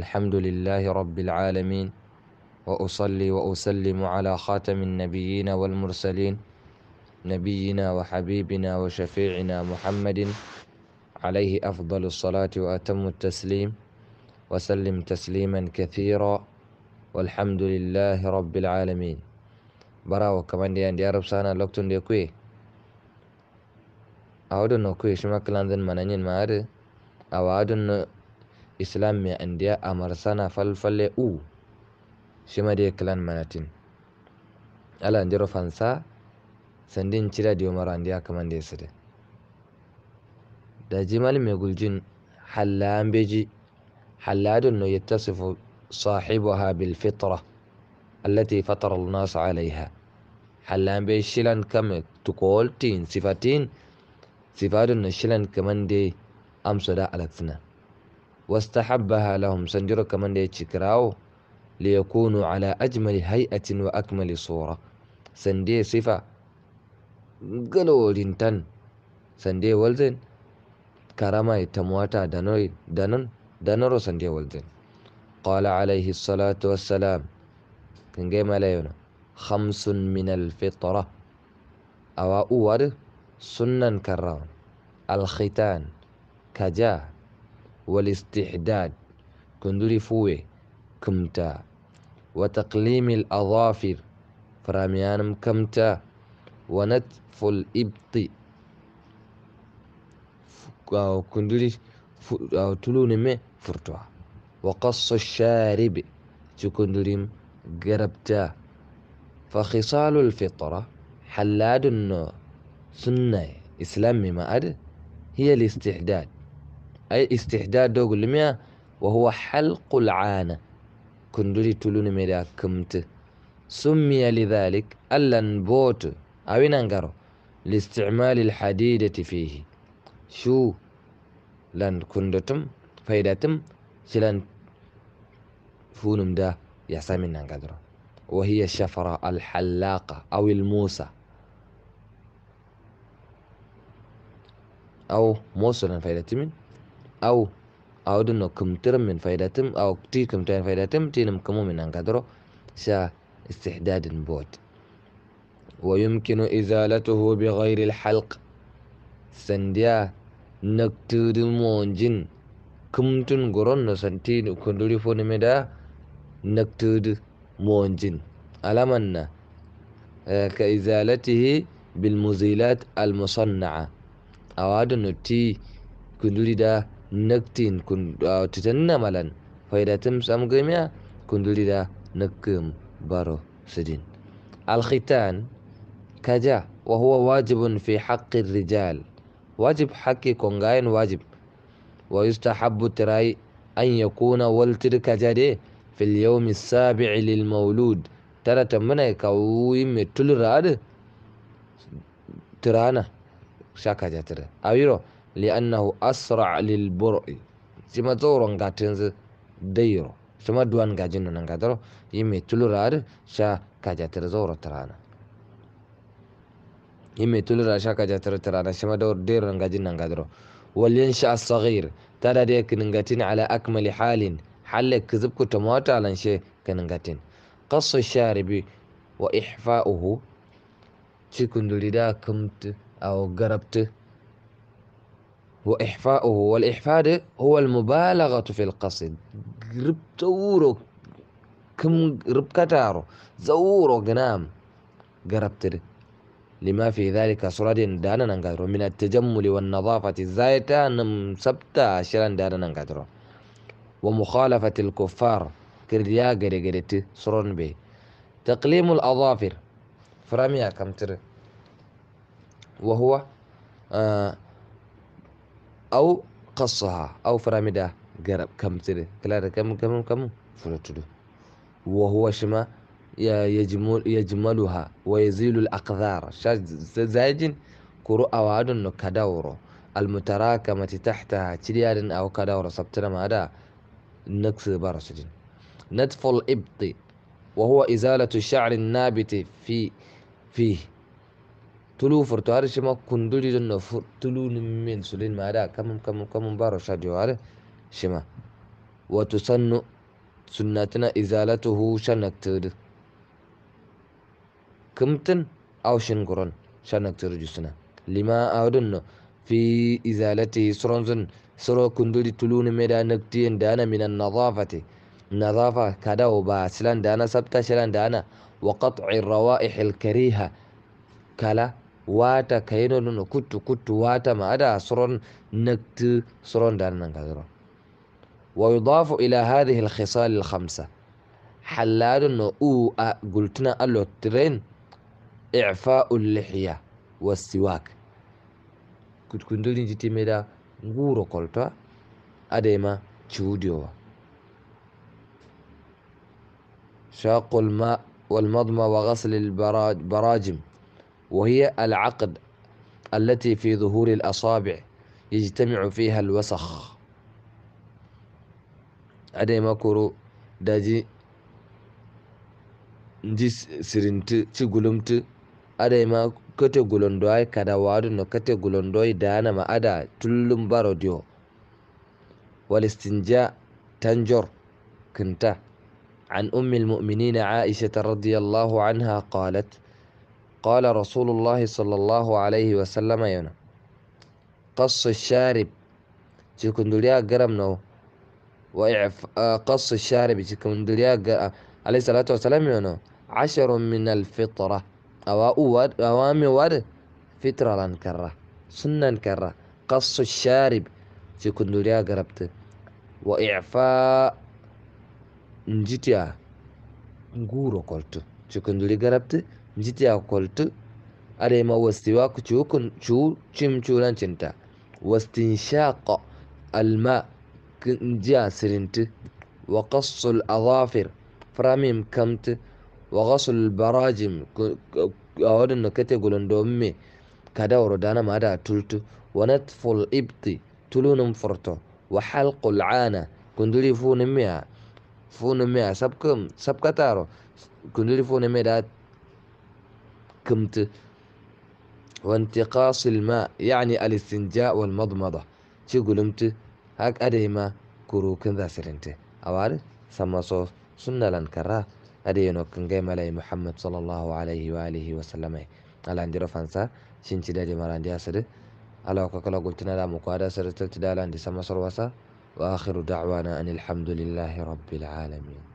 الحمد لله رب العالمين وأصلي وأسلم على خاتم النبيين والمرسلين نبينا وحبيبنا وشفيعنا محمد عليه أفضل الصلاة وأتم التسليم وسلم تسليما كثيرا والحمد لله رب العالمين برا وكمان دي عندي عرب سانا لوكتون دي كوي أودن كوي شما ذن منانين ما أو أودن islam mai an dia amarsana falfalle u shima de clan manatin ala an jero fansa sandin cira di umar an dia kamande sede da jimal mai guljin halla an beji حلاد يتصف صاحبها بالفطرة التي فطر الناس عليها حلان بيشلن كم تقول تين صفاتين صفات الشلن كمان دي أمس دا على سنة واستحبها لهم سنجرو كمان دي تشكراو ليكونوا على أجمل هيئة وأكمل صورة سندي صفة قلو لنتن سندي والزن كرما يتمواتا دانوي دانن دانرو سندي والزن قال عليه الصلاة والسلام كن جيما ليونا خمس من الفطرة أو أور سنن كرام الختان كجاه والاستحداد كندري فوي كمتا وتقليم الأظافر فراميانم كمتا ونتف الإبط آه، كندري آه، تلون ما فرتوا وقص الشارب تكندريم قربتا فخصال الفطرة حلاد النور سنة إسلام ما أد هي الاستحداد أي استحداد دوغ لميا وهو حلق العانة كندري تلون ميدا كمت سمي لذلك ألن بوت أو ننقر لاستعمال الحديدة فيه شو لن كندتم فايدتم سلن فونم دا يحسامي ننقدر وهي الشفرة الحلاقة أو الموسى أو موسى فايدتم أو أو أودنو كم ترم من فايدتم أو تيكم تين فايداتم تينم كمو من أنقدرو شا استحداد بوت ويمكن إزالته بغير الحلق سنديا نكتود مونجن كمتن قرن نسنتين كندوري فون مدا نكتود مونجن ألمنا آه، كإزالته بالمزيلات المصنعة أوادن تي كندوري ده نكتين تتنى kun titanna malan faidatim كن kundulida nakim بارو سدين الختان كجا وهو واجب في حق الرجال واجب حقي كونغاين واجب ويستحب تراي أن يكون والتر كجدي في اليوم السابع للمولود ترى تمنى كويم تلراد ترانا شاكا جاتر أويرو li'annahu asra lil bur'i sima zoro nga tenzi deyro sima duwan nga jinna nga daro yime tulura ar sha kajatir zoro tarana yime tulura sha kajatir tarana sima dawr deyro nga jinna nga daro wal yansha as-saghir tada de kingatin ala akmali halin halle kizibku ta mota lan she kingatin qassu sharibi wa ihfa'uhu cikundulida kamtu aw garabtu وإحفاؤه والإحفاد هو المبالغة في القصد رب تورو كم رب كتارو زورو قنام قربت لما في ذلك سراد دانا ننقدر من التجمل والنظافة الزايدة نمسبتا شران دانا ننقدر ومخالفة الكفار كرديا قري قريت سرون بي تقليم الأظافر فرميا كم وهو آه أو قصها أو فرامدها قرب كم تري كلارا كم كم كم فرتدو وهو شما يجمل يجملها ويزيل الأقذار شاج زاجن كرو أوادن كدورو المتراكمة تحتها تريال أو كدورو سبتنا هذا نقص برسجن نتفل إبطي وهو إزالة الشعر النابت في فيه tulu furtuhar shima kunduri don no tulu min sulin mada kamun kamun kamun baro shadio are shima wa tusannu sunnatina izalatuhu shanaktirdi kimtin awshin guron shanaktirdi suna lima awdin no fi izalati suronzun suro kunduri tuluni meda naktiyen dana minan nadafati nadafa kadawo ba silan dana sabta silan dana wa qat'i rawaih al kariha kala wata kayeno no kuttu kuttu wata ma ada soron naktu soron dan nan kadro wa yudafu ila hadhihi al khisal al khamsa halado no u a gultuna allo tren i'fa'u al lihya was siwak jiti meda nguro kolta adema chudio شاق الماء والمضمى وغسل البراجم وهي العقد التي في ظهور الأصابع يجتمع فيها الوسخ أدي مكرو داجي جس سرنت تقولمت أدي ما كتة قلندوي كذا وارد إنه كتة قلندوي دانا ما أدا تلوم باروديو والاستنجاء تنجر كنتا عن أم المؤمنين عائشة رضي الله عنها قالت قال رسول الله صلى الله عليه وسلم ينا قص الشارب دليا قرم نو وإعف آه، قص الشارب دليا قرم آه، عليه الصلاة والسلام ينا عشر من الفطرة أوامي ود فطرة لن كرة سنة كرة قص الشارب دليا قربت وإعفاء نجتيا نقول قلت دليا قربت mziti ya koltu arema wastiwaku chukun chu chimchuran cinta wastinshaqa alma njiya sirinti wa qassu al-adhafir framim kamti wa ghassu al-barajim awadin kate gulundomme kadawro dana mada tultu wa natfu al-ibti tulunum furto wa halqu al-ana kunduri fu nimmiya fu nimmiya sabkataro kunduri fu nimmiya da حكمت وانتقاص الماء يعني الاستنجاء والمضمضة شو تقولمت هك أديما كروكن ذا سلنت أوار سمسو سنة لنكرا أدينو كنجي ملاي محمد صلى الله عليه وآله وسلم على عندي فانسا شنتي دادي مراندي أسد على وكلا قلتنا لا مقادة سرتلت دالا عندي سمسر وسا وآخر دعوانا أن الحمد لله رب العالمين